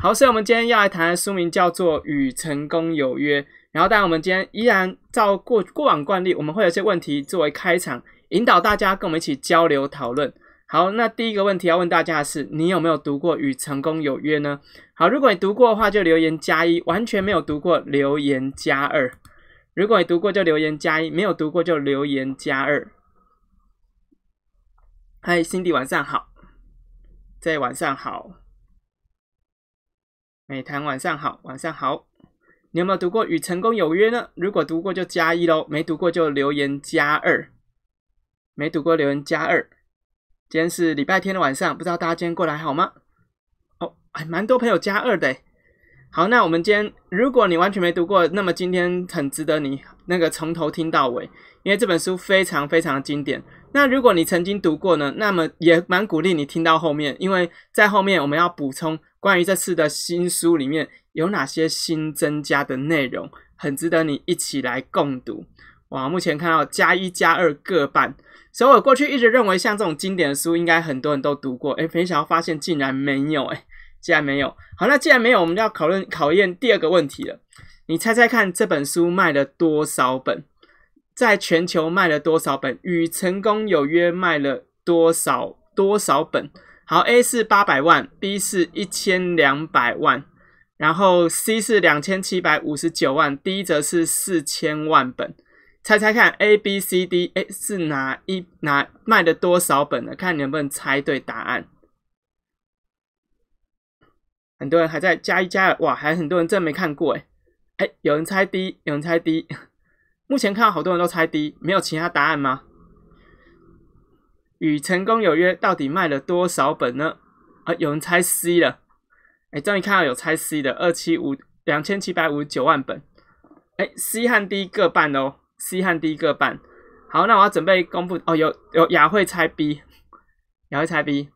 好，所以我们今天要来谈的书名叫做《与成功有约》。然后，当然我们今天依然照过过往惯例，我们会有一些问题作为开场，引导大家跟我们一起交流讨论。好，那第一个问题要问大家的是：你有没有读过《与成功有约》呢？好，如果你读过的话，就留言加一；完全没有读过，留言加二。如果你读过，就留言加一；没有读过，就留言加二。嗨，Cindy，晚上好。对，晚上好。美谈，晚上好，晚上好。你有没有读过《与成功有约》呢？如果读过就加一喽，没读过就留言加二。没读过留言加二。今天是礼拜天的晚上，不知道大家今天过来好吗？哦，还蛮多朋友加二的。好，那我们今天，如果你完全没读过，那么今天很值得你那个从头听到尾，因为这本书非常非常经典。那如果你曾经读过呢，那么也蛮鼓励你听到后面，因为在后面我们要补充。关于这次的新书里面有哪些新增加的内容，很值得你一起来共读哇！目前看到加一加二各半，所以我过去一直认为像这种经典的书应该很多人都读过，诶没想到发现竟然没有，诶竟然没有。好，那既然没有，我们要讨论考验第二个问题了。你猜猜看这本书卖了多少本？在全球卖了多少本？与成功有约卖了多少多少本？好，A 是八百万，B 是一千两百万，然后 C 是两千七百五十九万，D 则是四千万本。猜猜看，A、B、C、D，哎，是哪一哪卖了多少本呢？看能不能猜对答案。很多人还在加一加二，哇，还很多人真没看过哎哎，有人猜 D，有人猜 D。目前看到好多人都猜 D，没有其他答案吗？与成功有约到底卖了多少本呢？啊，有人猜 C 了，哎，终于看到有猜 C 的，二七五两千七百五十九万本，哎，C 和 D 各半哦，C 和 D 各半。好，那我要准备公布哦，有有雅慧猜 B，雅慧猜 B。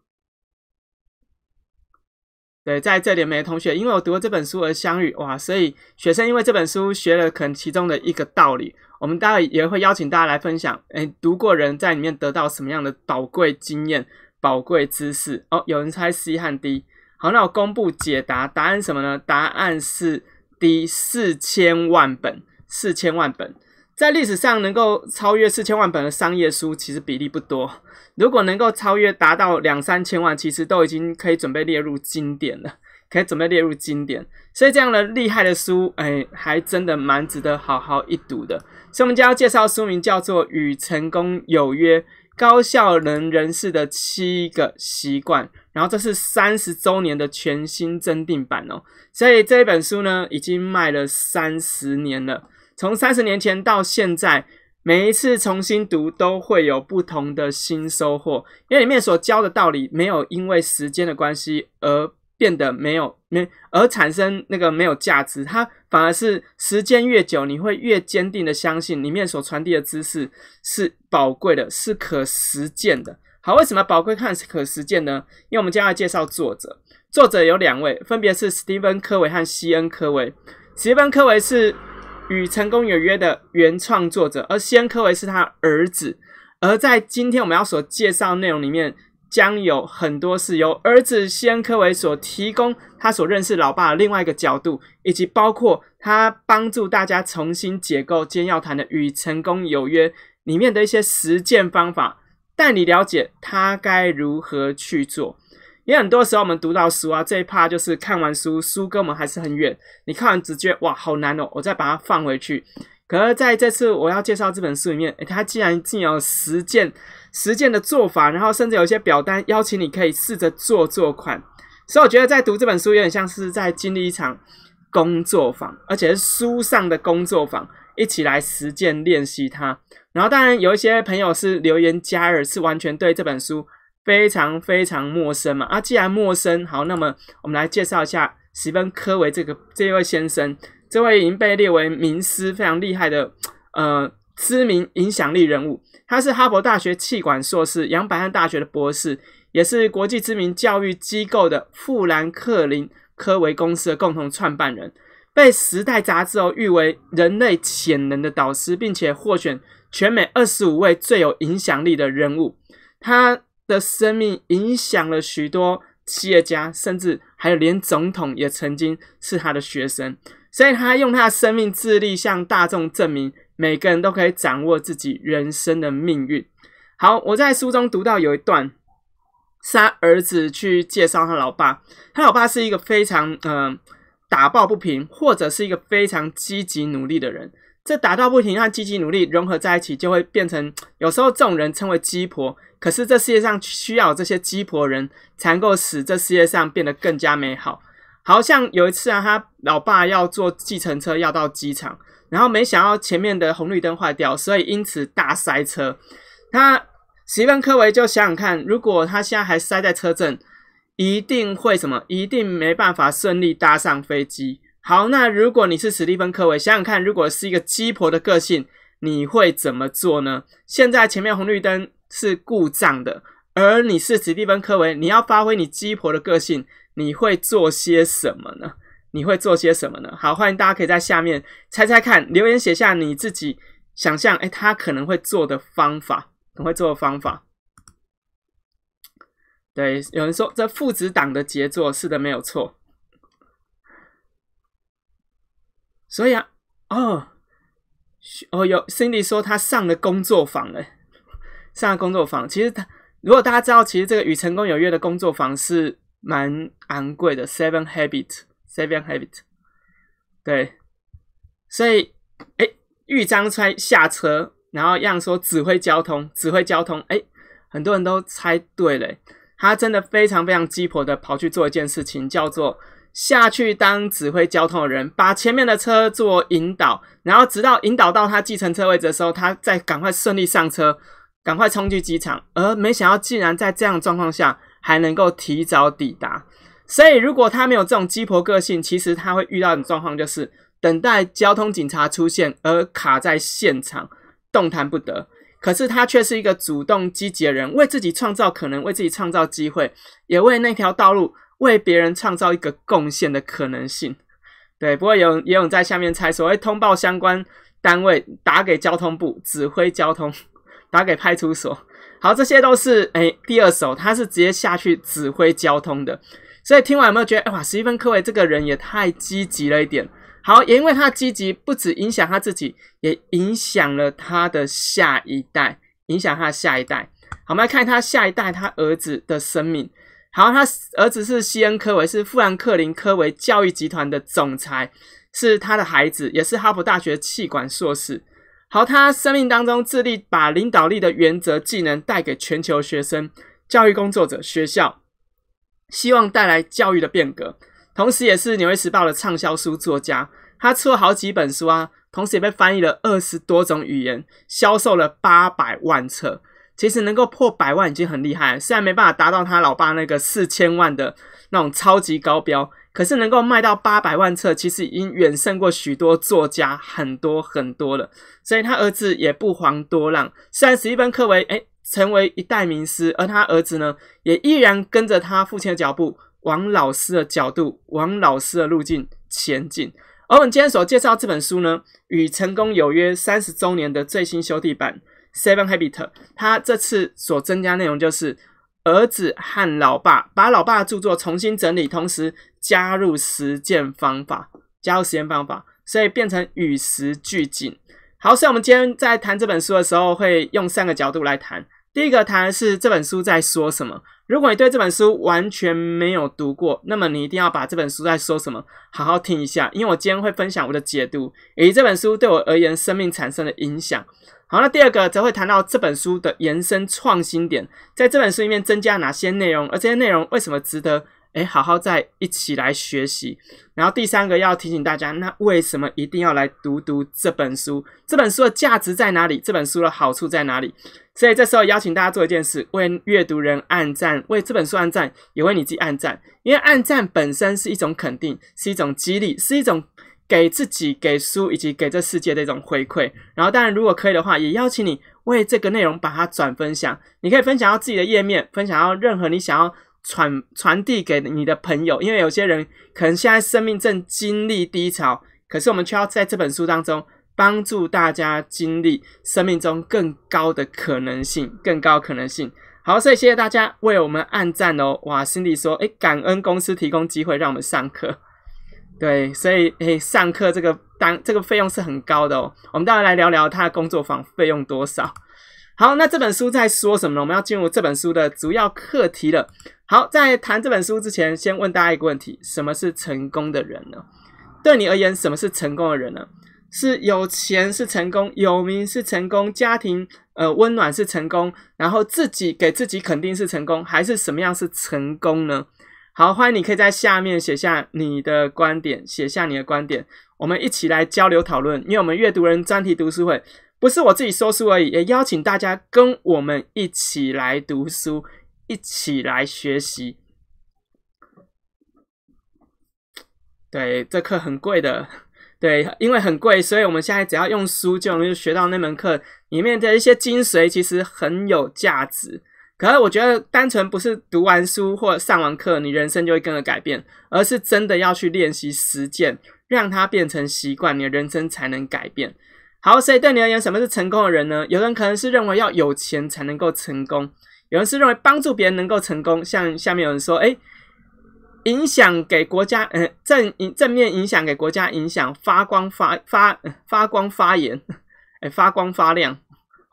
对，在这里，每个同学因为我读了这本书而相遇哇，所以学生因为这本书学了可能其中的一个道理，我们待会也会邀请大家来分享，诶，读过人在里面得到什么样的宝贵经验、宝贵知识哦？有人猜 C 和 D，好，那我公布解答答案什么呢？答案是 D，四千万本，四千万本。在历史上能够超越四千万本的商业书，其实比例不多。如果能够超越达到两三千万，其实都已经可以准备列入经典了，可以准备列入经典。所以这样的厉害的书，哎，还真的蛮值得好好一读的。所以我们将要介绍书名叫做《与成功有约：高效能人士的七个习惯》，然后这是三十周年的全新增订版哦。所以这一本书呢，已经卖了三十年了。从三十年前到现在，每一次重新读都会有不同的新收获，因为里面所教的道理没有因为时间的关系而变得没有没而产生那个没有价值，它反而是时间越久，你会越坚定的相信里面所传递的知识是宝贵的，是可实践的。好，为什么宝贵看是可实践呢？因为我们将要介绍作者，作者有两位，分别是史蒂芬·科维和西恩·科维。史蒂芬·科维是。与成功有约的原创作者，而西恩·科维是他儿子。而在今天我们要所介绍内容里面，将有很多是由儿子西恩·科维所提供他所认识老爸的另外一个角度，以及包括他帮助大家重新解构今天要谈的《与成功有约》里面的一些实践方法，带你了解他该如何去做。因为很多时候我们读到书啊，最一就是看完书，书跟我们还是很远。你看完只觉得哇，好难哦，我再把它放回去。可是在这次我要介绍这本书里面，它竟然竟有实践、实践的做法，然后甚至有一些表单，邀请你可以试着做做款。所以我觉得在读这本书，有点像是在经历一场工作坊，而且是书上的工作坊，一起来实践练习它。然后当然有一些朋友是留言加尔，是完全对这本书。非常非常陌生嘛？啊，既然陌生，好，那么我们来介绍一下史芬科维这个这位先生，这位已经被列为名师、非常厉害的呃知名影响力人物。他是哈佛大学气管硕士、杨百翰大学的博士，也是国际知名教育机构的富兰克林科维公司的共同创办人，被《时代》杂志哦誉为人类潜能的导师，并且获选全美二十五位最有影响力的人物。他。的生命影响了许多企业家，甚至还有连总统也曾经是他的学生。所以，他用他的生命、智力向大众证明，每个人都可以掌握自己人生的命运。好，我在书中读到有一段，他儿子去介绍他老爸，他老爸是一个非常嗯打抱不平，或者是一个非常积极努力的人。这打到不停和积极努力融合在一起，就会变成有时候这种人称为“鸡婆”。可是这世界上需要这些鸡婆人才能够使这世界上变得更加美好。好像有一次啊，他老爸要坐计程车要到机场，然后没想到前面的红绿灯坏掉，所以因此大塞车。那史蒂芬·科维就想想看，如果他现在还塞在车阵，一定会什么？一定没办法顺利搭上飞机。好，那如果你是史蒂芬·科维，想想看，如果是一个鸡婆的个性，你会怎么做呢？现在前面红绿灯。是故障的，而你是史蒂芬·科维，你要发挥你鸡婆的个性，你会做些什么呢？你会做些什么呢？好，欢迎大家可以在下面猜猜看，留言写下你自己想象，哎，他可能会做的方法，可能会做的方法。对，有人说这父子党的杰作，是的，没有错。所以啊，哦，哦，有 Cindy 说他上了工作坊了。上工作坊，其实他如果大家知道，其实这个与成功有约的工作坊是蛮昂贵的。Seven Habit，Seven Habit，对，所以哎，豫章车下车，然后让说指挥交通，指挥交通，哎，很多人都猜对了，他真的非常非常鸡婆的跑去做一件事情，叫做下去当指挥交通的人，把前面的车做引导，然后直到引导到他计程车位置的时候，他再赶快顺利上车。赶快冲去机场，而没想到竟然在这样状况下还能够提早抵达。所以，如果他没有这种鸡婆个性，其实他会遇到的状况就是等待交通警察出现而卡在现场，动弹不得。可是他却是一个主动积极的人，为自己创造可能，为自己创造机会，也为那条道路为别人创造一个贡献的可能性。对，不过有也有在下面猜，所谓通报相关单位，打给交通部指挥交通。打给派出所。好，这些都是哎，第二手，他是直接下去指挥交通的。所以听完有没有觉得，哇，史蒂芬·科维这个人也太积极了一点？好，也因为他积极，不止影响他自己，也影响了他的下一代，影响他的下一代。好，我们来看他下一代，他儿子的生命。好，他儿子是西恩·科维，是富兰克林·科维教育集团的总裁，是他的孩子，也是哈佛大学气管硕士。好，他生命当中致力把领导力的原则技能带给全球学生、教育工作者、学校，希望带来教育的变革。同时，也是《纽约时报》的畅销书作家，他出了好几本书啊，同时也被翻译了二十多种语言，销售了八百万册。其实能够破百万已经很厉害，虽然没办法达到他老爸那个四千万的那种超级高标。可是能够卖到八百万册，其实已经远胜过许多作家很多很多了。所以他儿子也不遑多让。然史蒂芬·科维哎，成为一代名师，而他儿子呢，也依然跟着他父亲的脚步，往老师的角度，往老师的路径前进。而我们今天所介绍这本书呢，《与成功有约》三十周年的最新修订版《Seven Habits》，他这次所增加内容就是。儿子和老爸把老爸的著作重新整理，同时加入实践方法，加入实践方法，所以变成与时俱进。好，所以我们今天在谈这本书的时候，会用三个角度来谈。第一个谈的是这本书在说什么。如果你对这本书完全没有读过，那么你一定要把这本书在说什么好好听一下，因为我今天会分享我的解读以及这本书对我而言生命产生的影响。好，那第二个则会谈到这本书的延伸创新点，在这本书里面增加哪些内容，而这些内容为什么值得哎好好在一起来学习。然后第三个要提醒大家，那为什么一定要来读读这本书？这本书的价值在哪里？这本书的好处在哪里？所以这时候邀请大家做一件事：为阅读人按赞，为这本书按赞，也为你自己按赞。因为按赞本身是一种肯定，是一种激励，是一种。给自己、给书以及给这世界的一种回馈。然后，当然，如果可以的话，也邀请你为这个内容把它转分享。你可以分享到自己的页面，分享到任何你想要传传递给你的朋友。因为有些人可能现在生命正经历低潮，可是我们却要在这本书当中帮助大家经历生命中更高的可能性、更高可能性。好，所以谢谢大家为我们按赞哦！哇，心里说：“哎，感恩公司提供机会让我们上课。”对，所以诶，上课这个单这个费用是很高的哦。我们待会来聊聊他的工作坊费用多少。好，那这本书在说什么呢？我们要进入这本书的主要课题了。好，在谈这本书之前，先问大家一个问题：什么是成功的人呢？对你而言，什么是成功的人呢？是有钱是成功，有名是成功，家庭呃温暖是成功，然后自己给自己肯定是成功，还是什么样是成功呢？好，欢迎你可以在下面写下你的观点，写下你的观点，我们一起来交流讨论。因为我们阅读人专题读书会不是我自己收书而已，也邀请大家跟我们一起来读书，一起来学习。对，这课很贵的，对，因为很贵，所以我们现在只要用书就能学到那门课里面的一些精髓，其实很有价值。可是我觉得单纯不是读完书或上完课，你人生就会跟着改变，而是真的要去练习实践，让它变成习惯，你的人生才能改变。好，所以对你而言，什么是成功的人呢？有人可能是认为要有钱才能够成功，有人是认为帮助别人能够成功。像下面有人说，哎，影响给国家正正面影响给国家影响，发光发发发光发言，哎，发光发亮。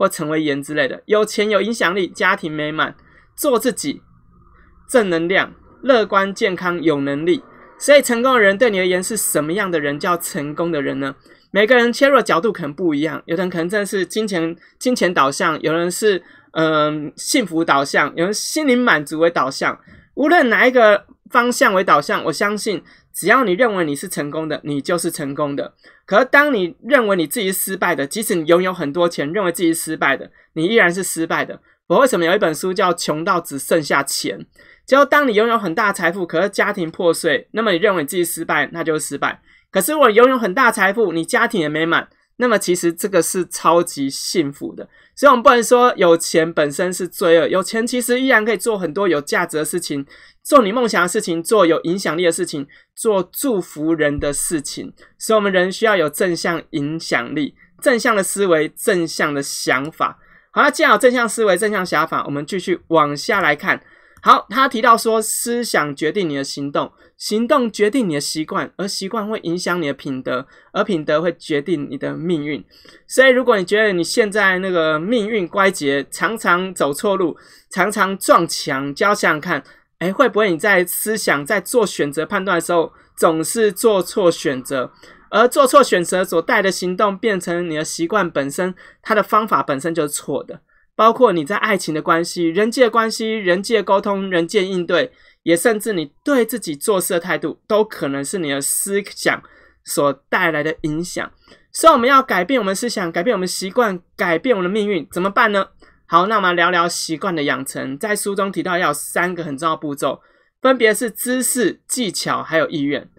或成为盐之类的，有钱有影响力，家庭美满，做自己，正能量，乐观，健康，有能力。所以，成功的人对你而言是什么样的人？叫成功的人呢？每个人切入的角度可能不一样，有的人可能正是金钱金钱导向，有人是嗯幸福导向，有人心灵满足为导向。无论哪一个方向为导向，我相信只要你认为你是成功的，你就是成功的。可是，当你认为你自己失败的，即使你拥有很多钱，认为自己失败的，你依然是失败的。我为什么有一本书叫《穷到只剩下钱》？就当你拥有很大财富，可是家庭破碎，那么你认为自己失败，那就是失败。可是我拥有很大财富，你家庭也美满。那么其实这个是超级幸福的，所以我们不能说有钱本身是罪恶，有钱其实依然可以做很多有价值的事情，做你梦想的事情，做有影响力的事情，做祝福人的事情。所以我们人需要有正向影响力、正向的思维、正向的想法。好了，建好正向思维、正向想法，我们继续往下来看。好，他提到说，思想决定你的行动，行动决定你的习惯，而习惯会影响你的品德，而品德会决定你的命运。所以，如果你觉得你现在那个命运乖结，常常走错路，常常撞墙，就要想想看，哎，会不会你在思想在做选择判断的时候，总是做错选择，而做错选择所带的行动变成你的习惯本身，它的方法本身就是错的。包括你在爱情的关系、人际的关系、人际的沟通、人际的应对，也甚至你对自己做事的态度，都可能是你的思想所带来的影响。所以我们要改变我们思想，改变我们习惯，改变我们的命运，怎么办呢？好，那我们聊聊习惯的养成。在书中提到，要三个很重要步骤，分别是知识、技巧，还有意愿。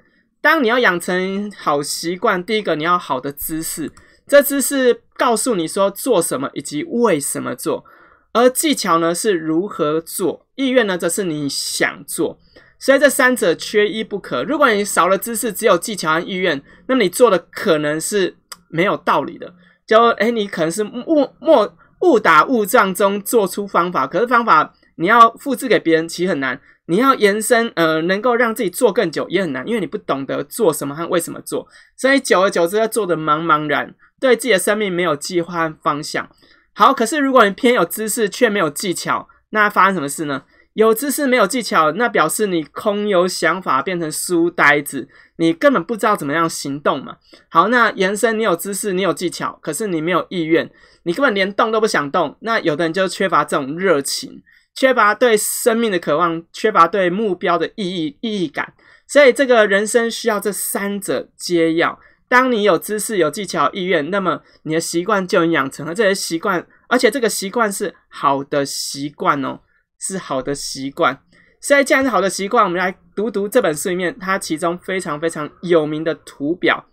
当你要养成好习惯，第一个你要好的知识。这只是告诉你说做什么以及为什么做，而技巧呢是如何做，意愿呢则是你想做。所以这三者缺一不可。如果你少了知识，只有技巧和意愿，那你做的可能是没有道理的。就诶你可能是误误误打误撞中做出方法，可是方法你要复制给别人其实很难。你要延伸呃，能够让自己做更久也很难，因为你不懂得做什么和为什么做，所以久而久之要做的茫茫然。对自己的生命没有计划和方向，好。可是如果你偏有知识却没有技巧，那发生什么事呢？有知识没有技巧，那表示你空有想法变成书呆子，你根本不知道怎么样行动嘛。好，那延伸，你有知识，你有技巧，可是你没有意愿，你根本连动都不想动。那有的人就缺乏这种热情，缺乏对生命的渴望，缺乏对目标的意义意义感。所以这个人生需要这三者皆要。当你有知识、有技巧、意愿，那么你的习惯就能养成了。这些习惯，而且这个习惯是好的习惯哦，是好的习惯。所以，既然是好的习惯。我们来读读这本书里面，它其中非常非常有名的图表。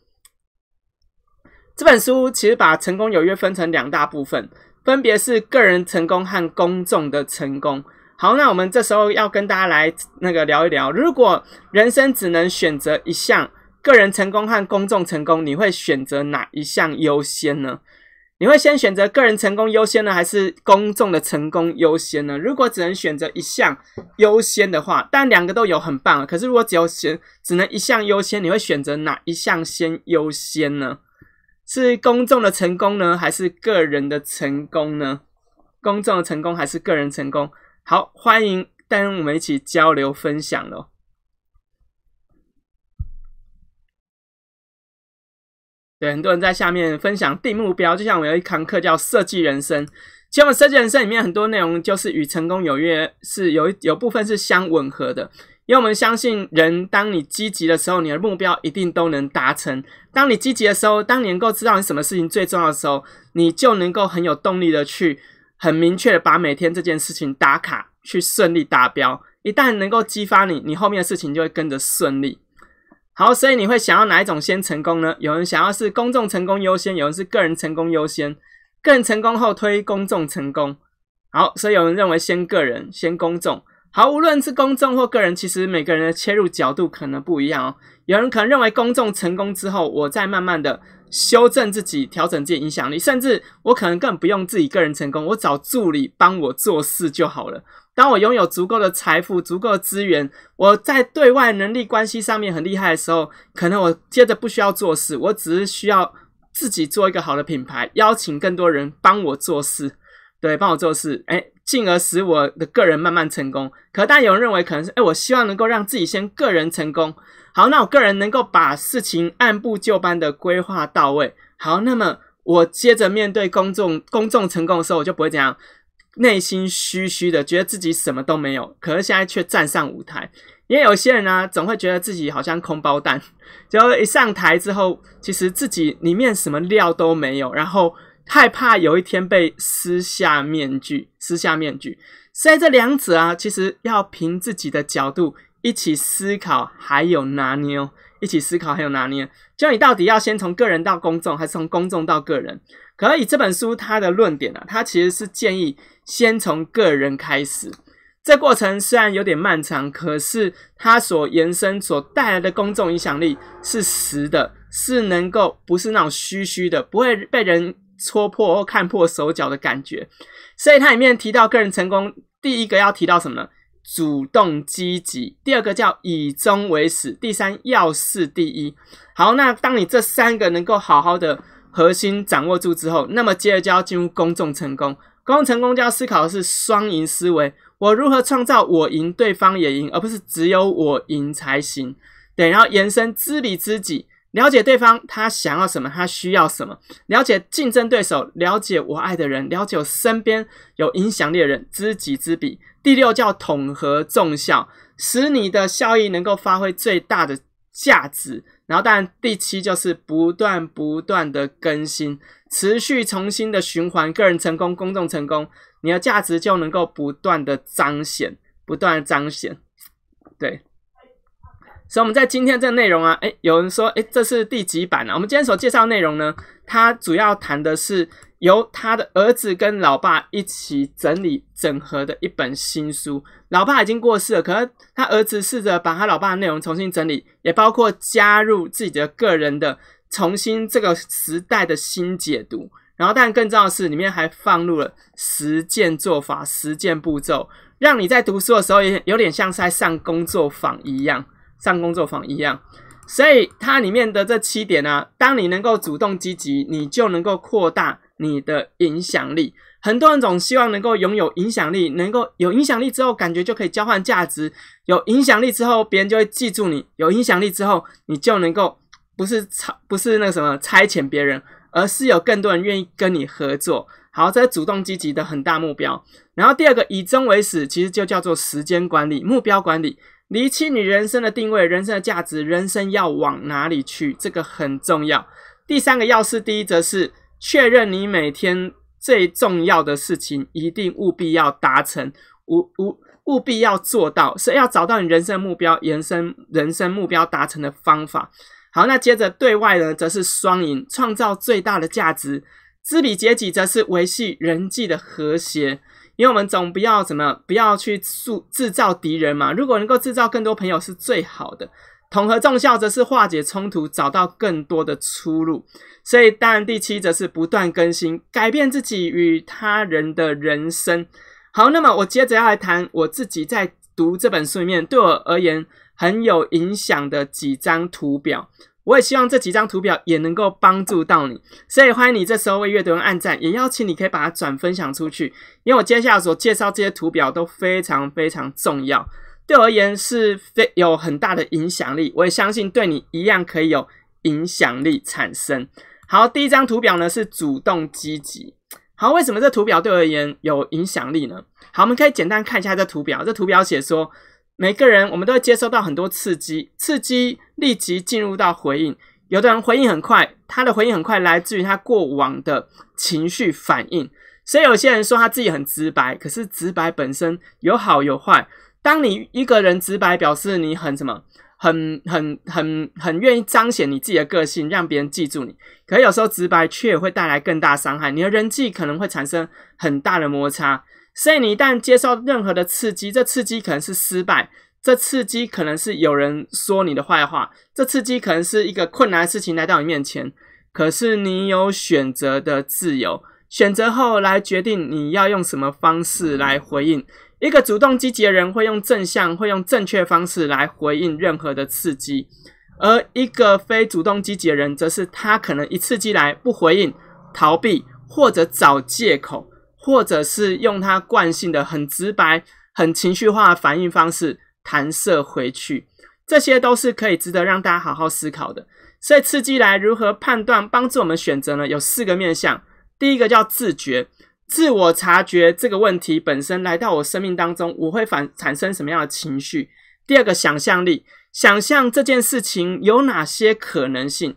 这本书其实把成功有约分成两大部分，分别是个人成功和公众的成功。好，那我们这时候要跟大家来那个聊一聊，如果人生只能选择一项。个人成功和公众成功，你会选择哪一项优先呢？你会先选择个人成功优先呢，还是公众的成功优先呢？如果只能选择一项优先的话，但两个都有很棒啊。可是如果只有选，只能一项优先，你会选择哪一项先优先呢？是公众的成功呢，还是个人的成功呢？公众的成功还是个人成功？好，欢迎跟我们一起交流分享喽。对，很多人在下面分享定目标，就像我有一堂课叫《设计人生》，其实我们设计人生里面很多内容就是与成功有约，是有有部分是相吻合的。因为我们相信，人当你积极的时候，你的目标一定都能达成。当你积极的时候，当你能够知道你什么事情最重要的时候，你就能够很有动力的去很明确的把每天这件事情打卡去顺利达标。一旦能够激发你，你后面的事情就会跟着顺利。好，所以你会想要哪一种先成功呢？有人想要是公众成功优先，有人是个人成功优先，个人成功后推公众成功。好，所以有人认为先个人，先公众。好，无论是公众或个人，其实每个人的切入角度可能不一样哦。有人可能认为公众成功之后，我再慢慢的修正自己，调整自己影响力，甚至我可能更不用自己个人成功，我找助理帮我做事就好了。当我拥有足够的财富、足够的资源，我在对外能力关系上面很厉害的时候，可能我接着不需要做事，我只是需要自己做一个好的品牌，邀请更多人帮我做事，对，帮我做事，哎，进而使我的个人慢慢成功。可但有人认为，可能是哎，我希望能够让自己先个人成功。好，那我个人能够把事情按部就班的规划到位。好，那么我接着面对公众，公众成功的时候，我就不会这样。内心虚虚的，觉得自己什么都没有，可是现在却站上舞台。因为有些人啊，总会觉得自己好像空包蛋，就一上台之后，其实自己里面什么料都没有，然后害怕有一天被撕下面具，撕下面具。所以这两者啊，其实要凭自己的角度一起思考，还有拿捏哦，一起思考还有拿捏。就你到底要先从个人到公众，还是从公众到个人？可以这本书它的论点呢，它其实是建议先从个人开始，这过程虽然有点漫长，可是它所延伸所带来的公众影响力是实的，是能够不是那种虚虚的，不会被人戳破或看破手脚的感觉。所以它里面提到个人成功，第一个要提到什么？主动积极。第二个叫以终为始。第三，要事第一。好，那当你这三个能够好好的。核心掌握住之后，那么接着就要进入公众成功。公众成功就要思考的是双赢思维，我如何创造我赢，对方也赢，而不是只有我赢才行。对，然后延伸知彼知己，了解对方他想要什么，他需要什么，了解竞争对手，了解我爱的人，了解我身边有影响力的人，知己知彼。第六叫统合众效，使你的效益能够发挥最大的。价值，然后当然第七就是不断不断的更新，持续重新的循环，个人成功、公众成功，你的价值就能够不断的彰显，不断的彰显，对。所以我们在今天这个内容啊，哎，有人说，哎，这是第几版啊？我们今天所介绍内容呢？他主要谈的是由他的儿子跟老爸一起整理整合的一本新书。老爸已经过世了，可是他儿子试着把他老爸的内容重新整理，也包括加入自己的个人的重新这个时代的新解读。然后，但更重要的是，里面还放入了实践做法、实践步骤，让你在读书的时候也有点像是在上工作坊一样，上工作坊一样。所以它里面的这七点呢，当你能够主动积极，你就能够扩大你的影响力。很多人总希望能够拥有影响力，能够有影响力之后，感觉就可以交换价值。有影响力之后，别人就会记住你；有影响力之后，你就能够不是差，不是那个什么差遣别人，而是有更多人愿意跟你合作。好，这是主动积极的很大目标。然后第二个，以终为始，其实就叫做时间管理、目标管理。厘清你人生的定位、人生的价值、人生要往哪里去，这个很重要。第三个要匙，第一则是确认你每天最重要的事情，一定务必要达成，务务务必要做到，是要找到你人生目标、延伸人生目标达成的方法。好，那接着对外呢，则是双赢，创造最大的价值；知彼解己，则是维系人际的和谐。因为我们总不要什么，不要去塑制造敌人嘛。如果能够制造更多朋友是最好的，统合众校则是化解冲突，找到更多的出路。所以，当然第七则是不断更新，改变自己与他人的人生。好，那么我接着要来谈我自己在读这本书里面对我而言很有影响的几张图表。我也希望这几张图表也能够帮助到你，所以欢迎你这时候为阅读人按赞，也邀请你可以把它转分享出去。因为我接下来所介绍这些图表都非常非常重要，对我而言是非有很大的影响力，我也相信对你一样可以有影响力产生。好，第一张图表呢是主动积极。好，为什么这图表对我而言有影响力呢？好，我们可以简单看一下这图表，这图表写说。每个人，我们都会接收到很多刺激，刺激立即进入到回应。有的人回应很快，他的回应很快来自于他过往的情绪反应。所以有些人说他自己很直白，可是直白本身有好有坏。当你一个人直白，表示你很什么，很很很很愿意彰显你自己的个性，让别人记住你。可有时候直白却会带来更大伤害，你的人际可能会产生很大的摩擦。所以，你一旦接受任何的刺激，这刺激可能是失败，这刺激可能是有人说你的坏话，这刺激可能是一个困难的事情来到你面前。可是，你有选择的自由，选择后来决定你要用什么方式来回应。一个主动积极的人会用正向，会用正确方式来回应任何的刺激，而一个非主动积极的人，则是他可能一刺激来不回应，逃避或者找借口。或者是用他惯性的很直白、很情绪化的反应方式弹射回去，这些都是可以值得让大家好好思考的。所以刺激来如何判断，帮助我们选择呢？有四个面向。第一个叫自觉，自我察觉这个问题本身来到我生命当中，我会反产生什么样的情绪？第二个想象力，想象这件事情有哪些可能性？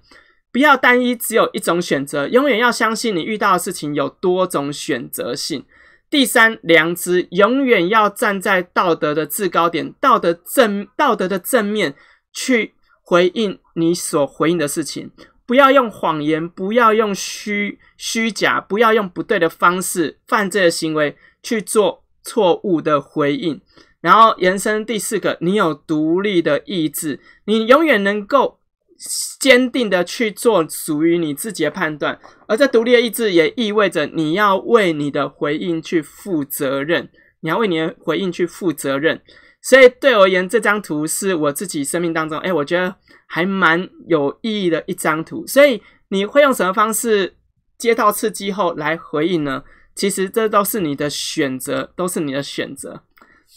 不要单一只有一种选择，永远要相信你遇到的事情有多种选择性。第三，良知永远要站在道德的制高点，道德正道德的正面去回应你所回应的事情。不要用谎言，不要用虚虚假，不要用不对的方式犯罪的行为去做错误的回应。然后延伸第四个，你有独立的意志，你永远能够。坚定的去做属于你自己的判断，而这独立的意志也意味着你要为你的回应去负责任。你要为你的回应去负责任。所以对我而言，这张图是我自己生命当中，哎，我觉得还蛮有意义的一张图。所以你会用什么方式接到刺激后来回应呢？其实这都是你的选择，都是你的选择。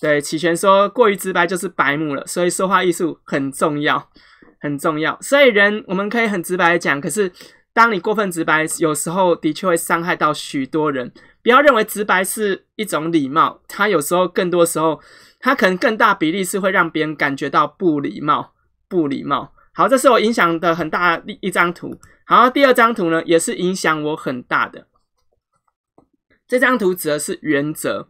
对启全说，过于直白就是白目了，所以说话艺术很重要。很重要，所以人我们可以很直白的讲，可是当你过分直白，有时候的确会伤害到许多人。不要认为直白是一种礼貌，它有时候更多时候，它可能更大比例是会让别人感觉到不礼貌，不礼貌。好，这是我影响的很大一张图。好，第二张图呢，也是影响我很大的。这张图指的是原则。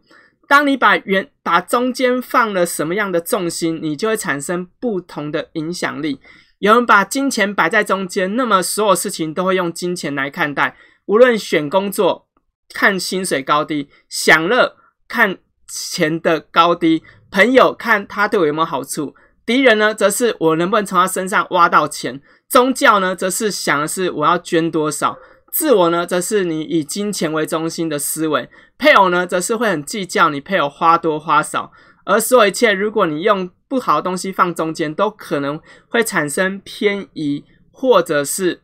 当你把原把中间放了什么样的重心，你就会产生不同的影响力。有人把金钱摆在中间，那么所有事情都会用金钱来看待，无论选工作、看薪水高低、享乐、看钱的高低、朋友看他对我有没有好处，敌人呢，则是我能不能从他身上挖到钱，宗教呢，则是想的是我要捐多少。自我呢，则是你以金钱为中心的思维；配偶呢，则是会很计较你配偶花多花少。而所有一切，如果你用不好的东西放中间，都可能会产生偏移，或者是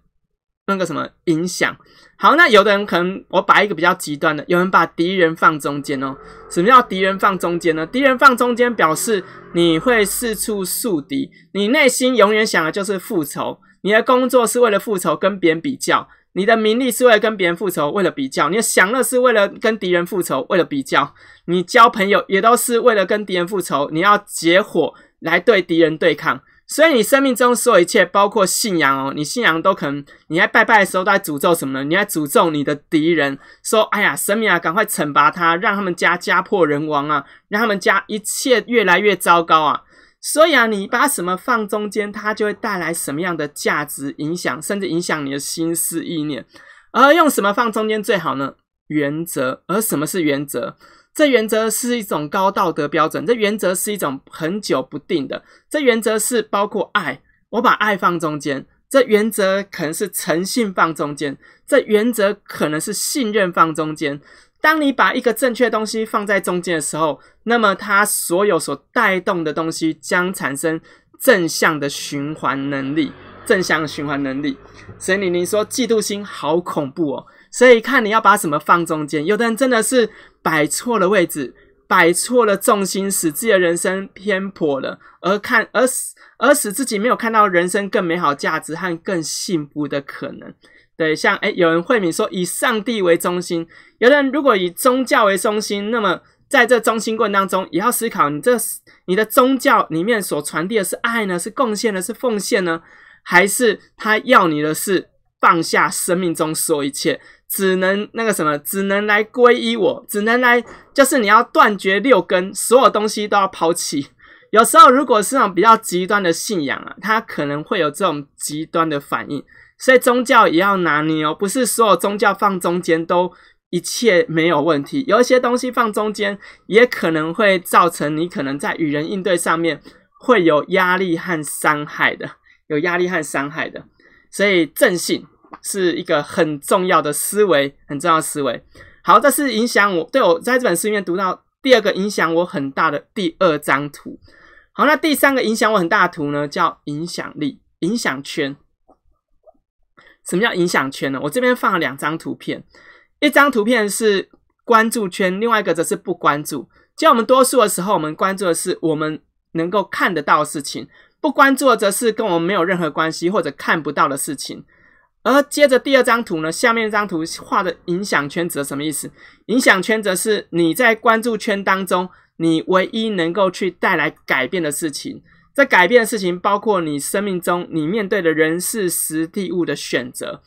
那个什么影响。好，那有的人可能，我把一个比较极端的，有人把敌人放中间哦。什么叫敌人放中间呢？敌人放中间表示你会四处树敌，你内心永远想的就是复仇，你的工作是为了复仇，跟别人比较。你的名利是为了跟别人复仇，为了比较；你的享乐是为了跟敌人复仇，为了比较；你交朋友也都是为了跟敌人复仇，你要结伙来对敌人对抗。所以你生命中所有一切，包括信仰哦，你信仰都可能你在拜拜的时候都在诅咒什么呢？你在诅咒你的敌人，说：哎呀，神明啊，赶快惩罚他，让他们家家破人亡啊，让他们家一切越来越糟糕啊！所以啊，你把什么放中间，它就会带来什么样的价值影响，甚至影响你的心思意念。而用什么放中间最好呢？原则。而什么是原则？这原则是一种高道德标准。这原则是一种恒久不定的。这原则是包括爱，我把爱放中间。这原则可能是诚信放中间。这原则可能是信任放中间。当你把一个正确东西放在中间的时候，那么它所有所带动的东西将产生正向的循环能力，正向循环能力。所以玲玲说嫉妒心好恐怖哦，所以看你要把什么放中间。有的人真的是摆错了位置，摆错了重心，使自己的人生偏颇了，而看而使而使自己没有看到人生更美好价值和更幸福的可能。对，像诶有人会敏说以上帝为中心，有人如果以宗教为中心，那么在这中心过程当中，也要思考你这你的宗教里面所传递的是爱呢，是贡献呢，是奉献呢，还是他要你的是放下生命中所有一切，只能那个什么，只能来皈依我，只能来就是你要断绝六根，所有东西都要抛弃。有时候如果是那种比较极端的信仰啊，他可能会有这种极端的反应。所以宗教也要拿捏哦，不是所有宗教放中间都一切没有问题，有一些东西放中间也可能会造成你可能在与人应对上面会有压力和伤害的，有压力和伤害的。所以正性是一个很重要的思维，很重要的思维。好，这是影响我对我在这本书里面读到第二个影响我很大的第二张图。好，那第三个影响我很大的图呢，叫影响力、影响圈。什么叫影响圈呢？我这边放了两张图片，一张图片是关注圈，另外一个则是不关注。其实我们多数的时候，我们关注的是我们能够看得到的事情，不关注的则是跟我们没有任何关系或者看不到的事情。而接着第二张图呢，下面这张图画的影响圈则什么意思？影响圈则是你在关注圈当中，你唯一能够去带来改变的事情。在改变的事情，包括你生命中你面对的人事、实地物的选择。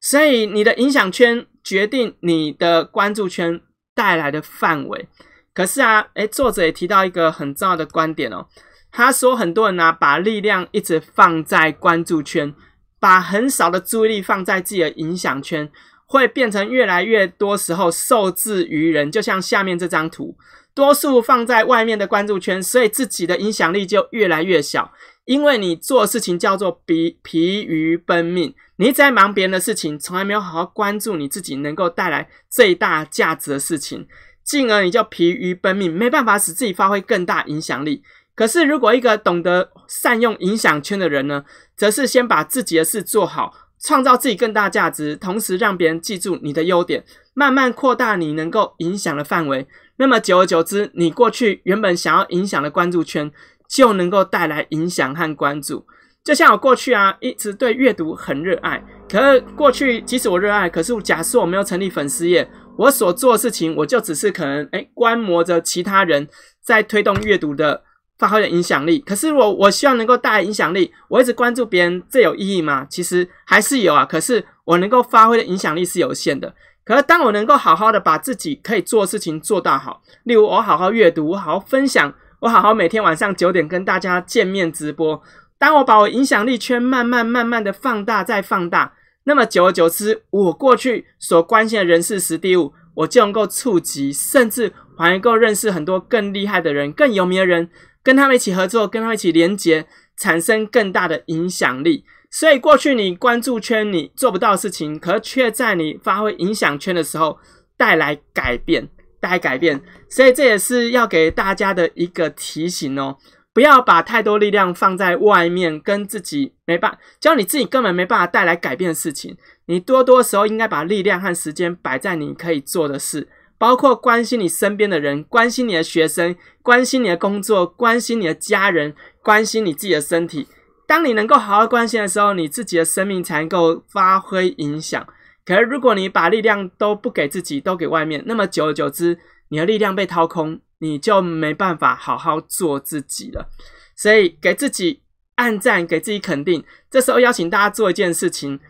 所以，你的影响圈决定你的关注圈带来的范围。可是啊，诶，作者也提到一个很重要的观点哦。他说，很多人呢，把力量一直放在关注圈，把很少的注意力放在自己的影响圈，会变成越来越多时候受制于人。就像下面这张图。多数放在外面的关注圈，所以自己的影响力就越来越小。因为你做事情叫做疲疲于奔命，你一直在忙别人的事情，从来没有好好关注你自己能够带来最大价值的事情，进而你就疲于奔命，没办法使自己发挥更大影响力。可是，如果一个懂得善用影响圈的人呢，则是先把自己的事做好，创造自己更大价值，同时让别人记住你的优点，慢慢扩大你能够影响的范围。那么久而久之，你过去原本想要影响的关注圈，就能够带来影响和关注。就像我过去啊，一直对阅读很热爱。可是过去，即使我热爱，可是假设我没有成立粉丝页，我所做的事情，我就只是可能哎，观摩着其他人在推动阅读的发挥的影响力。可是我，我希望能够带来影响力，我一直关注别人，这有意义吗？其实还是有啊。可是我能够发挥的影响力是有限的。可是，当我能够好好的把自己可以做事情做到好，例如我好好阅读，我好好分享，我好好每天晚上九点跟大家见面直播。当我把我影响力圈慢慢慢慢的放大再放大，那么久而久之，我过去所关心的人事实地物，我就能够触及，甚至还能够认识很多更厉害的人、更有名的人，跟他们一起合作，跟他们一起连结，产生更大的影响力。所以过去你关注圈你做不到事情，可却在你发挥影响圈的时候带来改变，带来改变。所以这也是要给大家的一个提醒哦，不要把太多力量放在外面，跟自己没办只叫你自己根本没办法带来改变的事情。你多多时候应该把力量和时间摆在你可以做的事，包括关心你身边的人，关心你的学生，关心你的工作，关心你的家人，关心你自己的身体。当你能够好好关心的时候，你自己的生命才能够发挥影响。可是如果你把力量都不给自己，都给外面，那么久而久之，你的力量被掏空，你就没办法好好做自己了。所以给自己按赞，给自己肯定。这时候邀请大家做一件事情，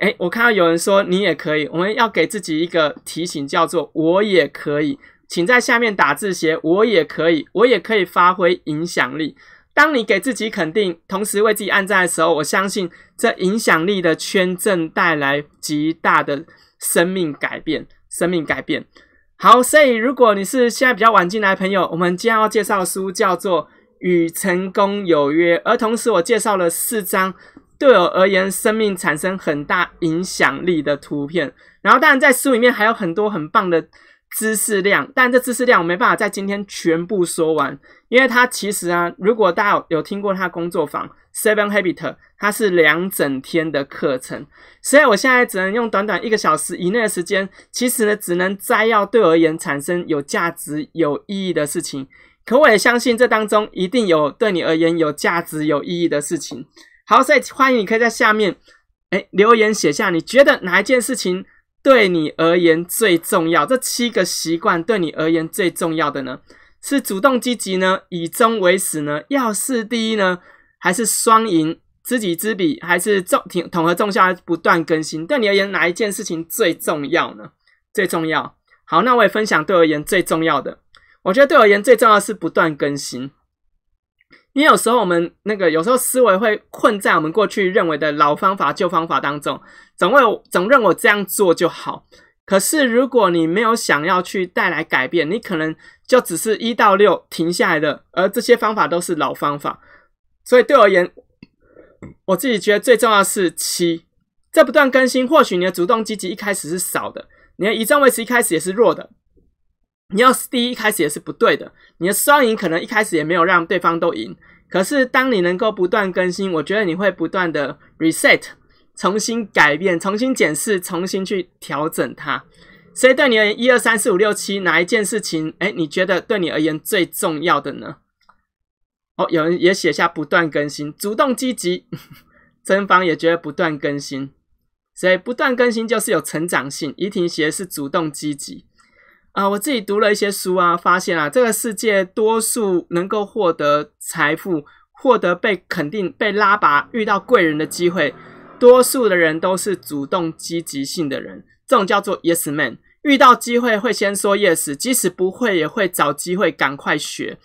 哎，我看到有人说你也可以，我们要给自己一个提醒，叫做我也可以。请在下面打字写我也可以，我也可以发挥影响力。当你给自己肯定，同时为自己按赞的时候，我相信这影响力的圈正带来极大的生命改变。生命改变。好，所以如果你是现在比较晚进来的朋友，我们今天要介绍的书叫做《与成功有约》，而同时我介绍了四张对我而言生命产生很大影响力的图片。然后，当然在书里面还有很多很棒的。知识量，但这知识量我没办法在今天全部说完，因为它其实啊，如果大家有听过他工作坊 Seven h a b i t 它是两整天的课程，所以我现在只能用短短一个小时以内的时间，其实呢，只能摘要对而言产生有价值、有意义的事情。可我也相信这当中一定有对你而言有价值、有意义的事情。好，所以欢迎你可以在下面诶留言写下你觉得哪一件事情。对你而言最重要，这七个习惯对你而言最重要的呢，是主动积极呢，以终为始呢，要是第一呢，还是双赢，知己知彼，还是种统合种下，不断更新。对你而言哪一件事情最重要呢？最重要。好，那我也分享对而言最重要的，我觉得对而言最重要是不断更新。因为有时候我们那个有时候思维会困在我们过去认为的老方法、旧方法当中，总为总认为我这样做就好。可是如果你没有想要去带来改变，你可能就只是一到六停下来的，而这些方法都是老方法。所以对我而言，我自己觉得最重要是七，在不断更新。或许你的主动积极一开始是少的，你的移占位置一开始也是弱的。你要是第一开始也是不对的，你的双赢可能一开始也没有让对方都赢。可是当你能够不断更新，我觉得你会不断的 reset，重新改变、重新检视、重新去调整它。所以对你而言，一二三四五六七，哪一件事情，哎，你觉得对你而言最重要的呢？哦，有人也写下不断更新、主动积极。曾 方也觉得不断更新，所以不断更新就是有成长性。怡婷写的是主动积极。啊，我自己读了一些书啊，发现啊，这个世界多数能够获得财富、获得被肯定、被拉拔、遇到贵人的机会，多数的人都是主动积极性的人，这种叫做 yes man，遇到机会会先说 yes，即使不会也会找机会赶快学，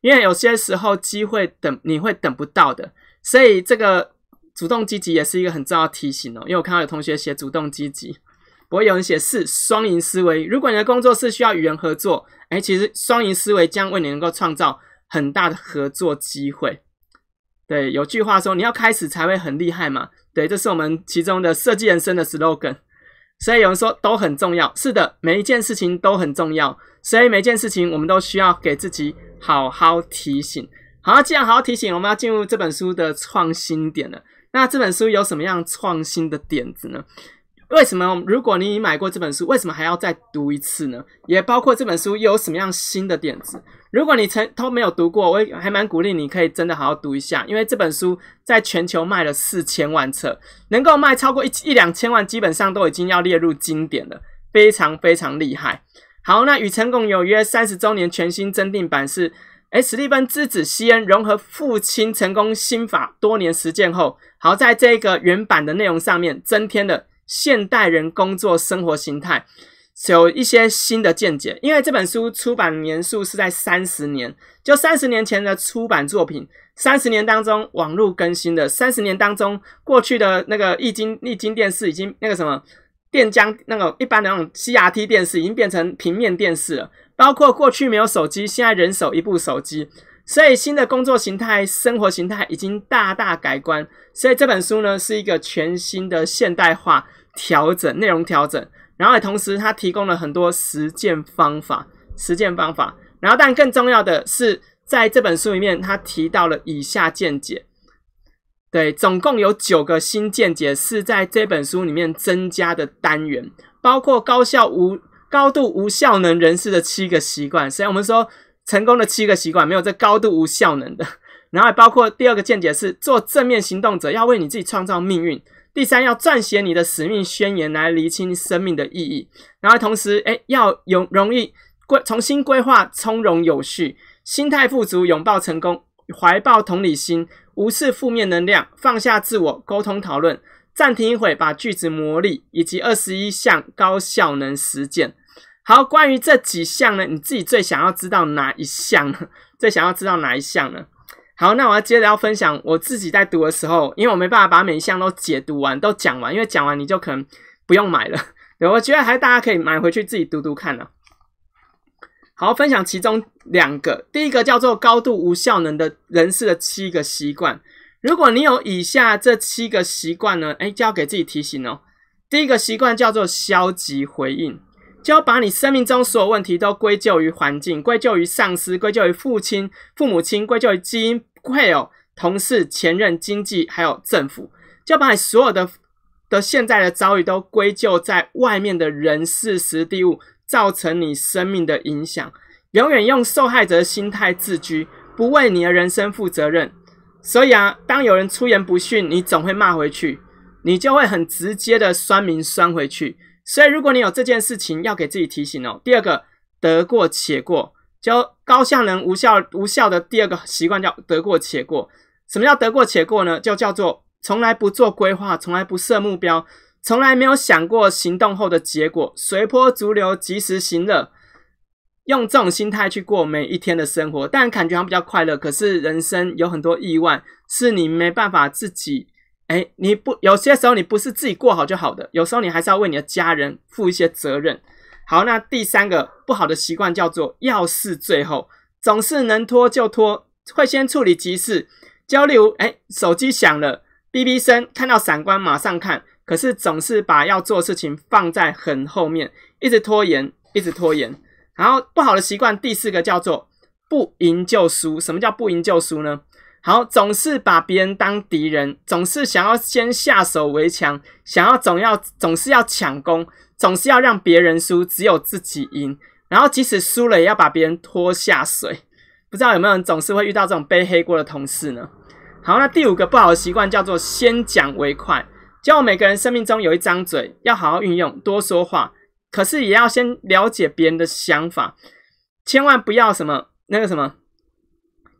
因为有些时候机会等你会等不到的，所以这个主动积极也是一个很重要的提醒哦。因为我看到有同学写主动积极。我有人写是双赢思维。如果你的工作是需要与人合作，哎，其实双赢思维将为你能够创造很大的合作机会。对，有句话说你要开始才会很厉害嘛。对，这是我们其中的设计人生的 slogan。所以有人说都很重要。是的，每一件事情都很重要。所以每件事情我们都需要给自己好好提醒。好，既然好好提醒，我们要进入这本书的创新点了。那这本书有什么样创新的点子呢？为什么如果你已买过这本书，为什么还要再读一次呢？也包括这本书又有什么样新的点子。如果你曾都没有读过，我还蛮鼓励你可以真的好好读一下，因为这本书在全球卖了四千万册，能够卖超过一一两千万，基本上都已经要列入经典了，非常非常厉害。好，那与成功有约三十周年全新增订版是，哎史蒂芬之子西恩融合父亲成功心法多年实践后，好在这个原版的内容上面增添了。现代人工作生活心态有一些新的见解，因为这本书出版年数是在三十年，就三十年前的出版作品。三十年当中，网路更新的；三十年当中，过去的那个液晶液晶电视已经那个什么，电浆那个一般的那种 CRT 电视已经变成平面电视了。包括过去没有手机，现在人手一部手机。所以新的工作形态、生活形态已经大大改观。所以这本书呢是一个全新的现代化调整内容调整，然后也同时它提供了很多实践方法、实践方法。然后，但更重要的是，在这本书里面，它提到了以下见解。对，总共有九个新见解是在这本书里面增加的单元，包括高效无高度无效能人士的七个习惯。所以，我们说。成功的七个习惯没有这高度无效能的，然后还包括第二个见解是做正面行动者，要为你自己创造命运。第三，要撰写你的使命宣言来厘清生命的意义，然后同时，哎，要容容易规重新规划，从容有序，心态富足，拥抱成功，怀抱同理心，无视负面能量，放下自我，沟通讨论，暂停一会，把句子磨砺，以及二十一项高效能实践。好，关于这几项呢，你自己最想要知道哪一项呢？最想要知道哪一项呢？好，那我要接着要分享我自己在读的时候，因为我没办法把每一项都解读完、都讲完，因为讲完你就可能不用买了。对，我觉得还是大家可以买回去自己读读看呢。好，分享其中两个，第一个叫做高度无效能的人士的七个习惯。如果你有以下这七个习惯呢，哎，就要给自己提醒哦。第一个习惯叫做消极回应。就要把你生命中所有问题都归咎于环境，归咎于上司，归咎于父亲、父母亲，归咎于基因、配偶、同事、前任、经济，还有政府。就要把你所有的的现在的遭遇都归咎在外面的人、事、实地、物，造成你生命的影响。永远用受害者的心态自居，不为你的人生负责任。所以啊，当有人出言不逊，你总会骂回去，你就会很直接的酸名酸回去。所以，如果你有这件事情，要给自己提醒哦。第二个，得过且过，教高效人无效无效的第二个习惯叫得过且过。什么叫得过且过呢？就叫做从来不做规划，从来不设目标，从来没有想过行动后的结果，随波逐流，及时行乐，用这种心态去过每一天的生活。但感觉上比较快乐，可是人生有很多意外，是你没办法自己。哎，你不有些时候你不是自己过好就好的，有时候你还是要为你的家人负一些责任。好，那第三个不好的习惯叫做要事最后，总是能拖就拖，会先处理急事。交流，哎，手机响了，哔哔声，看到闪光马上看，可是总是把要做事情放在很后面，一直拖延，一直拖延。然后不好的习惯第四个叫做不赢就输。什么叫不赢就输呢？好，总是把别人当敌人，总是想要先下手为强，想要总要总是要抢攻，总是要让别人输，只有自己赢。然后即使输了，也要把别人拖下水。不知道有没有人总是会遇到这种背黑锅的同事呢？好，那第五个不好的习惯叫做先讲为快。就我每个人生命中有一张嘴，要好好运用，多说话。可是也要先了解别人的想法，千万不要什么那个什么。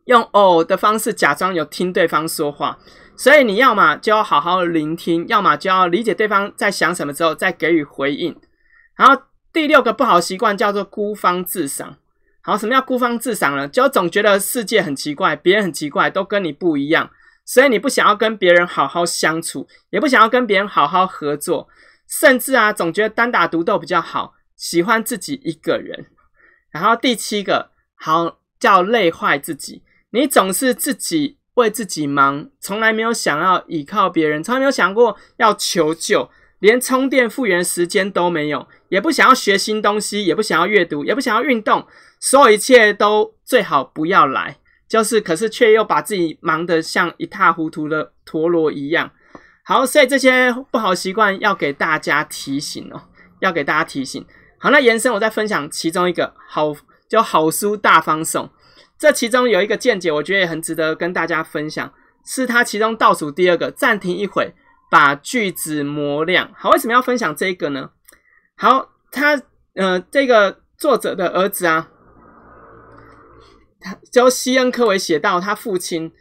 用哦的方式假装有听对方说话，所以你要么就要好好聆听，要么就要理解对方在想什么之后再给予回应。然后第六个不好习惯叫做孤芳自赏。好，什么叫孤芳自赏呢？就总觉得世界很奇怪，别人很奇怪，都跟你不一样，所以你不想要跟别人好好相处，也不想要跟别人好好合作，甚至啊总觉得单打独斗比较好，喜欢自己一个人。然后第七个好叫累坏自己。你总是自己为自己忙，从来没有想要依靠别人，从来没有想过要求救，连充电复原时间都没有，也不想要学新东西，也不想要阅读，也不想要运动，所有一切都最好不要来。就是，可是却又把自己忙得像一塌糊涂的陀螺一样。好，所以这些不好习惯要给大家提醒哦，要给大家提醒。好，那延伸我再分享其中一个好，叫好书大方送。这其中有一个见解，我觉得也很值得跟大家分享，是他其中倒数第二个。暂停一会把句子磨亮。好，为什么要分享这个呢？好，他呃，这个作者的儿子啊，他叫西恩科维，写到他父亲，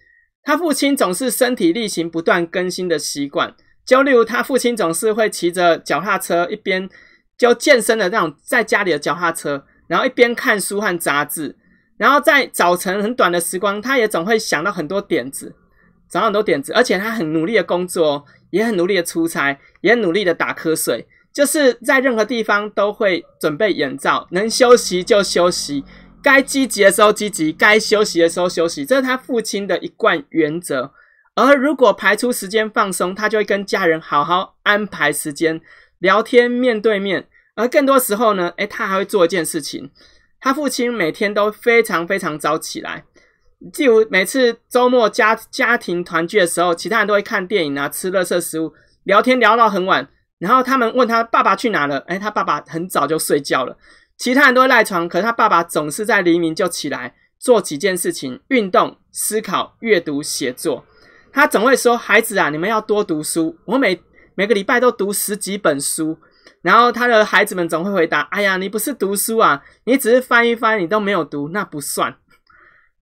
他父亲总是身体力行、不断更新的习惯，就例如他父亲总是会骑着脚踏车，一边就健身的那种在家里的脚踏车，然后一边看书和杂志。然后在早晨很短的时光，他也总会想到很多点子，找很多点子，而且他很努力的工作，也很努力的出差，也很努力的打瞌睡，就是在任何地方都会准备眼罩，能休息就休息，该积极的时候积极，该休息的时候休息，这是他父亲的一贯原则。而如果排出时间放松，他就会跟家人好好安排时间聊天，面对面。而更多时候呢，诶，他还会做一件事情。他父亲每天都非常非常早起来，例如每次周末家家庭团聚的时候，其他人都会看电影啊、吃垃圾食物、聊天聊到很晚。然后他们问他爸爸去哪了？哎，他爸爸很早就睡觉了，其他人都赖床，可是他爸爸总是在黎明就起来做几件事情：运动、思考、阅读、写作。他总会说：“孩子啊，你们要多读书。我每每个礼拜都读十几本书。”然后他的孩子们总会回答：“哎呀，你不是读书啊，你只是翻一翻，你都没有读，那不算。”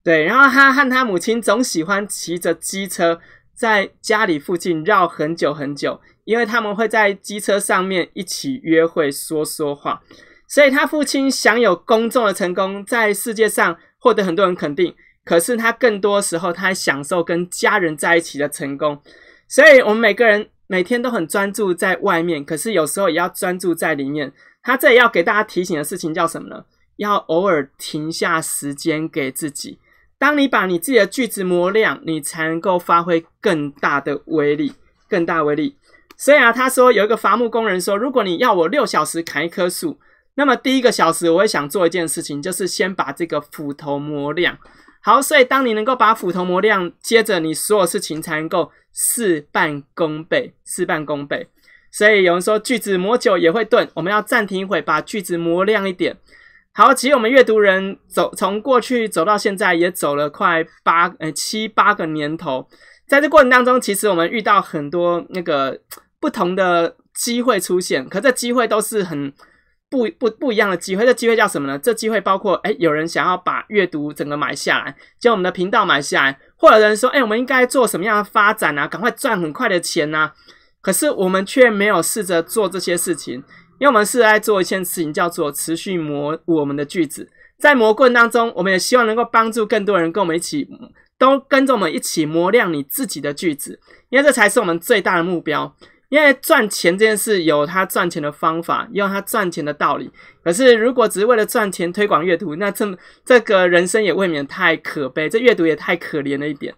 对。然后他和他母亲总喜欢骑着机车在家里附近绕很久很久，因为他们会在机车上面一起约会说说话。所以，他父亲享有公众的成功，在世界上获得很多人肯定。可是，他更多时候，他享受跟家人在一起的成功。所以，我们每个人。每天都很专注在外面，可是有时候也要专注在里面。他这里要给大家提醒的事情叫什么呢？要偶尔停下时间给自己。当你把你自己的锯子磨亮，你才能够发挥更大的威力，更大威力。所以啊，他说有一个伐木工人说，如果你要我六小时砍一棵树，那么第一个小时我会想做一件事情，就是先把这个斧头磨亮。好，所以当你能够把斧头磨亮，接着你所有事情才能够事半功倍。事半功倍。所以有人说锯子磨久也会钝，我们要暂停一会，把锯子磨亮一点。好，其实我们阅读人走从过去走到现在，也走了快八呃七八个年头。在这过程当中，其实我们遇到很多那个不同的机会出现，可这机会都是很。不不不一样的机会，这机会叫什么呢？这机会包括，哎，有人想要把阅读整个买下来，将我们的频道买下来，或者人说，哎，我们应该做什么样的发展啊？赶快赚很快的钱啊！可是我们却没有试着做这些事情，因为我们是在做一件事情，叫做持续磨我们的句子。在过棍当中，我们也希望能够帮助更多人，跟我们一起都跟着我们一起磨亮你自己的句子，因为这才是我们最大的目标。因为赚钱这件事有他赚钱的方法，有他赚钱的道理。可是如果只是为了赚钱推广阅读，那这这个人生也未免太可悲，这阅读也太可怜了一点。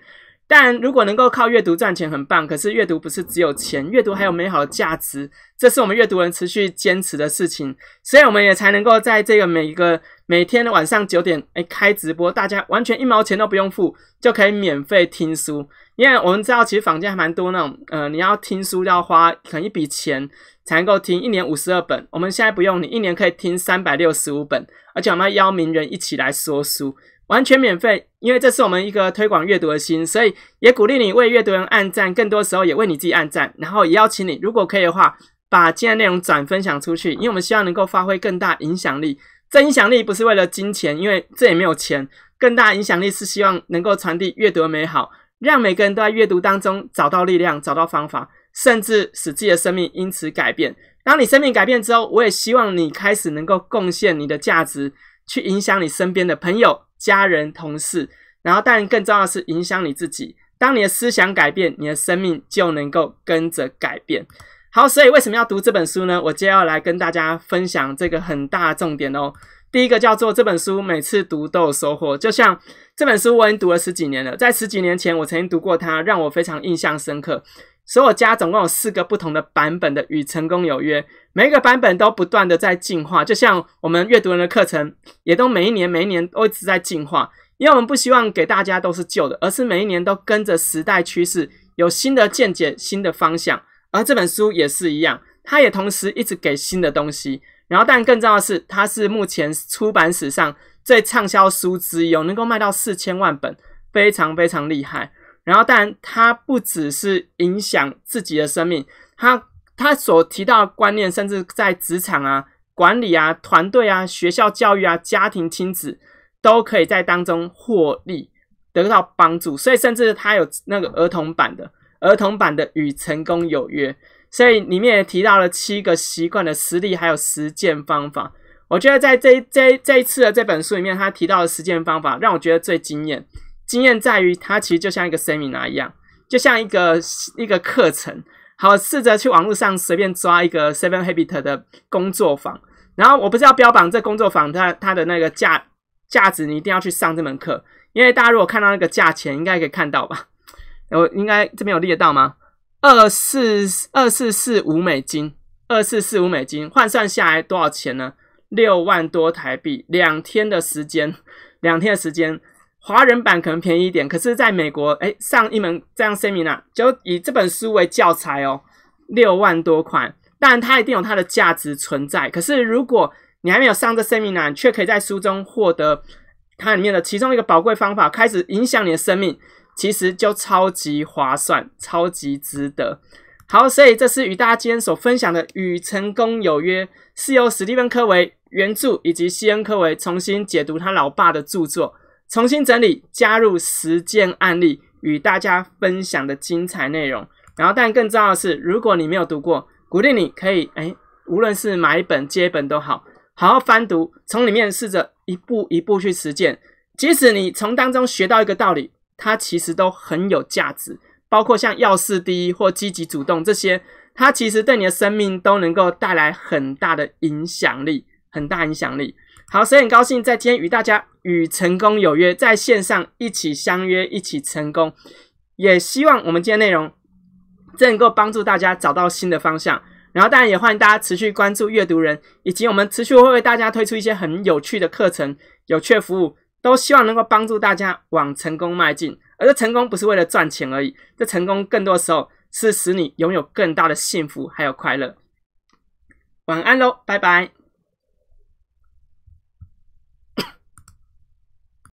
但如果能够靠阅读赚钱，很棒。可是阅读不是只有钱，阅读还有美好的价值，这是我们阅读人持续坚持的事情，所以我们也才能够在这个每一个。每天晚上九点，哎，开直播，大家完全一毛钱都不用付，就可以免费听书。因为我们知道，其实坊间还蛮多那种，呃，你要听书要花可能一笔钱才能够听，一年五十二本。我们现在不用，你一年可以听三百六十五本，而且我们邀名人一起来说书，完全免费。因为这是我们一个推广阅读的心，所以也鼓励你为阅读人按赞，更多时候也为你自己按赞。然后也邀请你，如果可以的话，把今天内容转分享出去，因为我们希望能够发挥更大影响力。这影响力不是为了金钱，因为这也没有钱。更大影响力是希望能够传递阅读的美好，让每个人都在阅读当中找到力量，找到方法，甚至使自己的生命因此改变。当你生命改变之后，我也希望你开始能够贡献你的价值，去影响你身边的朋友、家人、同事。然后，但更重要的是影响你自己。当你的思想改变，你的生命就能够跟着改变。好，所以为什么要读这本书呢？我接下来要来跟大家分享这个很大的重点哦。第一个叫做这本书每次读都有收获，就像这本书我已经读了十几年了，在十几年前我曾经读过它，让我非常印象深刻。所以我家总共有四个不同的版本的《与成功有约》，每一个版本都不断的在进化，就像我们阅读人的课程也都每一年每一年都一直在进化，因为我们不希望给大家都是旧的，而是每一年都跟着时代趋势，有新的见解、新的方向。而这本书也是一样，它也同时一直给新的东西。然后，但更重要的是，它是目前出版史上最畅销书之一，能够卖到四千万本，非常非常厉害。然后，当然它不只是影响自己的生命，它它所提到的观念，甚至在职场啊、管理啊、团队啊、学校教育啊、家庭亲子，都可以在当中获利得到帮助。所以，甚至它有那个儿童版的。儿童版的《与成功有约》，所以里面也提到了七个习惯的实例，还有实践方法。我觉得在这这这一次的这本书里面，他提到的实践方法让我觉得最惊艳。惊艳在于它其实就像一个 seminar 一样，就像一个一个课程。好，试着去网络上随便抓一个 Seven h a b i t 的工作坊，然后我不知道标榜这工作坊它它的那个价价值，你一定要去上这门课，因为大家如果看到那个价钱，应该可以看到吧。有应该这边有列到吗？二四二四四五美金，二四四五美金换算下来多少钱呢？六万多台币，两天的时间，两天的时间，华人版可能便宜一点。可是，在美国，哎，上一门这样 seminar，就以这本书为教材哦，六万多款。但然，它一定有它的价值存在。可是，如果你还没有上这 seminar，却可以在书中获得它里面的其中一个宝贵方法，开始影响你的生命。其实就超级划算，超级值得。好，所以这次与大家今天所分享的《与成功有约》，是由史蒂文·科维原著，以及西恩·科维重新解读他老爸的著作，重新整理加入实践案例，与大家分享的精彩内容。然后，但更重要的是，如果你没有读过，鼓励你可以，哎，无论是买一本、接一本都好好翻读，从里面试着一步一步去实践。即使你从当中学到一个道理。它其实都很有价值，包括像要事第一或积极主动这些，它其实对你的生命都能够带来很大的影响力，很大影响力。好，所以很高兴在今天与大家与成功有约，在线上一起相约，一起成功。也希望我们今天内容真能够帮助大家找到新的方向。然后，当然也欢迎大家持续关注阅读人，以及我们持续会为大家推出一些很有趣的课程、有趣的服务。都希望能够帮助大家往成功迈进，而这成功不是为了赚钱而已，这成功更多时候是使你拥有更大的幸福还有快乐。晚安喽，拜拜。